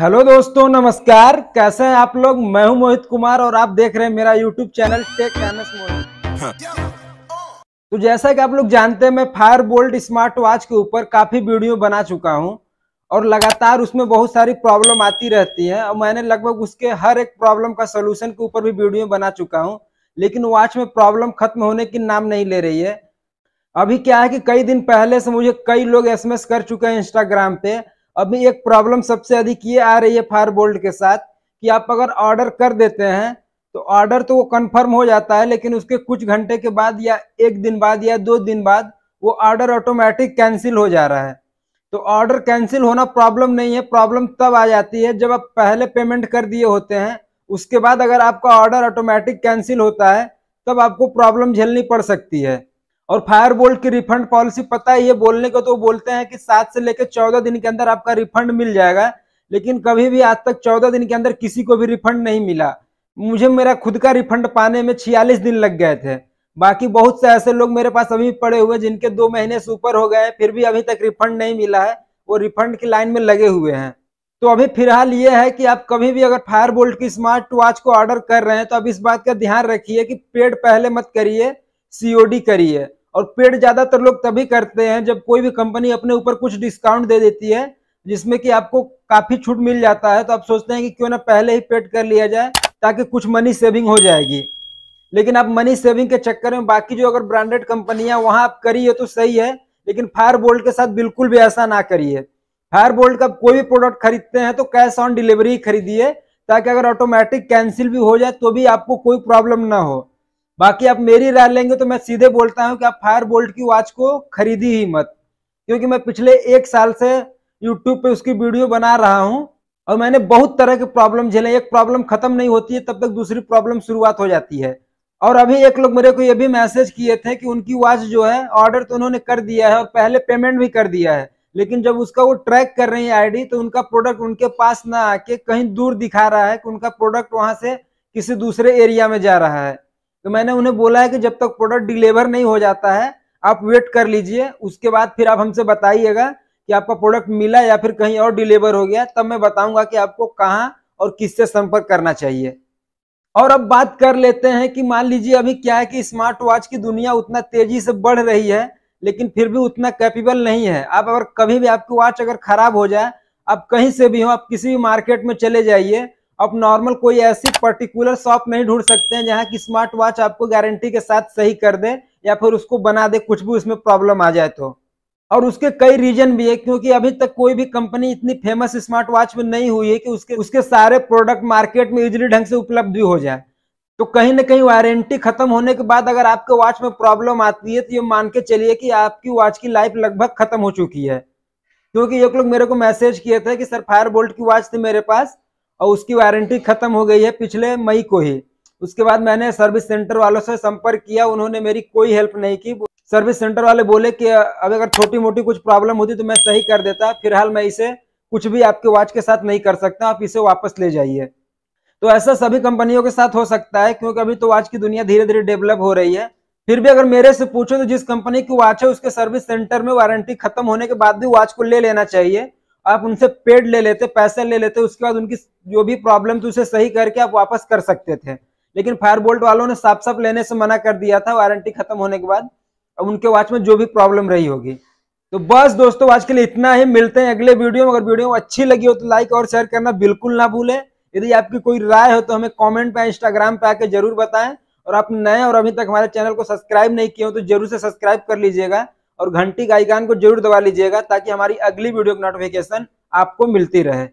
hello दोस्तों नमस्कार कैसे हैं आप लोग मैं हूं मोहित कुमार और आप देख रहे हैं मेरा YouTube channel Tech NS Mohit तो जैसा कि आप लोग जानते हैं मैं फायर बोल्ट स्मार्ट वॉच के ऊपर काफी वीडियो बना चुका हूं और लगातार उसमें बहुत सारी प्रॉब्लम आती रहती है और मैंने लगभग उसके हर एक प्रॉब्लम का सोल्यूशन के ऊपर भी वीडियो बना चुका हूँ लेकिन वॉच में प्रॉब्लम खत्म होने की नाम नहीं ले रही है अभी क्या है कि कई दिन पहले से मुझे कई लोग एस कर चुके हैं इंस्टाग्राम पे अभी एक प्रॉब्लम सबसे अधिक ये आ रही है फायर बोल्ट के साथ कि आप अगर ऑर्डर कर देते हैं तो ऑर्डर तो वो कंफर्म हो जाता है लेकिन उसके कुछ घंटे के बाद या एक दिन बाद या दो दिन बाद वो ऑर्डर ऑटोमेटिक कैंसिल हो जा रहा है तो ऑर्डर कैंसिल होना प्रॉब्लम नहीं है प्रॉब्लम तब आ जाती है जब आप पहले पेमेंट कर दिए होते हैं उसके बाद अगर आपका ऑर्डर ऑटोमेटिक कैंसिल होता है तब आपको प्रॉब्लम झेलनी पड़ सकती है और फायर बोल्ट की रिफंड पॉलिसी पता है ये बोलने को तो बोलते हैं कि सात से लेकर चौदह दिन के अंदर आपका रिफंड मिल जाएगा लेकिन कभी भी आज तक चौदह दिन के अंदर किसी को भी रिफंड नहीं मिला मुझे मेरा खुद का रिफंड पाने में छियालीस दिन लग गए थे बाकी बहुत से ऐसे लोग मेरे पास अभी पड़े हुए जिनके दो महीने से ऊपर हो गए हैं फिर भी अभी तक रिफंड नहीं मिला है वो रिफंड की लाइन में लगे हुए हैं तो अभी फिलहाल ये है कि आप कभी भी अगर फायर बोल्ट की स्मार्ट वॉच को ऑर्डर कर रहे हैं तो अब इस बात का ध्यान रखिए कि पेड पहले मत करिए सीओडी करिए और पेड ज्यादातर लोग तभी करते हैं जब कोई भी कंपनी अपने ऊपर कुछ डिस्काउंट दे देती है जिसमें कि आपको काफी छूट मिल जाता है तो आप सोचते हैं कि क्यों ना पहले ही पेड कर लिया जाए ताकि कुछ मनी सेविंग हो जाएगी लेकिन आप मनी सेविंग के चक्कर में बाकी जो अगर ब्रांडेड कंपनियां वहां आप करिए तो सही है लेकिन फायर बोल्ट के साथ बिल्कुल भी ऐसा ना करिए फायर बोल्ट का कोई भी प्रोडक्ट खरीदते हैं तो कैश ऑन डिलीवरी खरीदिए ताकि अगर ऑटोमेटिक कैंसिल भी हो जाए तो भी आपको कोई प्रॉब्लम ना हो बाकी आप मेरी राय लेंगे तो मैं सीधे बोलता हूँ कि आप फायर बोल्ट की वॉच को खरीदी ही मत क्योंकि मैं पिछले एक साल से यूट्यूब पे उसकी वीडियो बना रहा हूँ और मैंने बहुत तरह की प्रॉब्लम झेले एक प्रॉब्लम खत्म नहीं होती है तब तक दूसरी प्रॉब्लम शुरुआत हो जाती है और अभी एक लोग मेरे को ये भी मैसेज किए थे कि उनकी वॉच जो है ऑर्डर तो उन्होंने कर दिया है और पहले पेमेंट भी कर दिया है लेकिन जब उसका वो ट्रैक कर रही है आईडी तो उनका प्रोडक्ट उनके पास ना आके कहीं दूर दिखा रहा है कि उनका प्रोडक्ट वहां से किसी दूसरे एरिया में जा रहा है तो मैंने उन्हें बोला है कि जब तक प्रोडक्ट डिलीवर नहीं हो जाता है आप वेट कर लीजिए उसके बाद फिर आप हमसे बताइएगा कि आपका प्रोडक्ट मिला या फिर कहीं और डिलीवर हो गया तब मैं बताऊंगा कि आपको कहाँ और किससे संपर्क करना चाहिए और अब बात कर लेते हैं कि मान लीजिए अभी क्या है कि स्मार्ट वॉच की दुनिया उतना तेजी से बढ़ रही है लेकिन फिर भी उतना कैपेबल नहीं है आप अगर कभी भी आपकी वॉच अगर खराब हो जाए आप कहीं से भी हो आप किसी भी मार्केट में चले जाइए आप नॉर्मल कोई ऐसी पर्टिकुलर शॉप नहीं ढूंढ सकते हैं जहाँ की स्मार्ट वॉच आपको गारंटी के साथ सही कर दे या फिर उसको बना दे कुछ भी उसमें प्रॉब्लम आ जाए तो और उसके कई रीजन भी है क्योंकि अभी तक कोई भी कंपनी इतनी फेमस स्मार्ट वॉच में नहीं हुई है कि उसके उसके सारे प्रोडक्ट मार्केट में इजिली ढंग से उपलब्ध भी हो जाए तो कहीं ना कहीं वारंटी खत्म होने के बाद अगर आपके वॉच में प्रॉब्लम आती है तो ये मान के चलिए कि आपकी वॉच की लाइफ लगभग खत्म हो चुकी है क्योंकि एक लोग मेरे को मैसेज किए थे कि सर फायर बोल्ट की वॉच थी मेरे पास और उसकी वारंटी खत्म हो गई है पिछले मई को ही उसके बाद मैंने सर्विस सेंटर वालों से संपर्क किया उन्होंने मेरी कोई हेल्प नहीं की सर्विस सेंटर वाले बोले कि अब अगर छोटी मोटी कुछ प्रॉब्लम होती तो मैं सही कर देता फिलहाल मैं इसे कुछ भी आपके वॉच के साथ नहीं कर सकता आप इसे वापस ले जाइए तो ऐसा सभी कंपनियों के साथ हो सकता है क्योंकि अभी तो वॉच की दुनिया धीरे धीरे डेवलप हो रही है फिर भी अगर मेरे से पूछो तो जिस कंपनी की वॉच है उसके सर्विस सेंटर में वारंटी खत्म होने के बाद भी वॉच को ले लेना चाहिए आप उनसे पेड ले लेते पैसे ले लेते उसके बाद उनकी जो भी प्रॉब्लम थी उसे सही करके आप वापस कर सकते थे लेकिन फायर बोल्ट वालों ने साफ साफ लेने से मना कर दिया था वारंटी खत्म होने के बाद अब उनके वॉच में जो भी प्रॉब्लम रही होगी तो बस दोस्तों आज के लिए इतना ही मिलते हैं अगले वीडियो में अगर वीडियो अच्छी लगी हो तो लाइक और शेयर करना बिल्कुल ना भूलें यदि आपकी कोई राय हो तो हमें कमेंट पे इंस्टाग्राम पे आके जरूर बताएं और आप नए और अभी तक हमारे चैनल को सब्सक्राइब नहीं किए हो तो जरूर से सब्सक्राइब कर लीजिएगा और घंटी का आइकान को जरूर दबा लीजिएगा ताकि हमारी अगली वीडियो की नोटिफिकेशन आपको मिलती रहे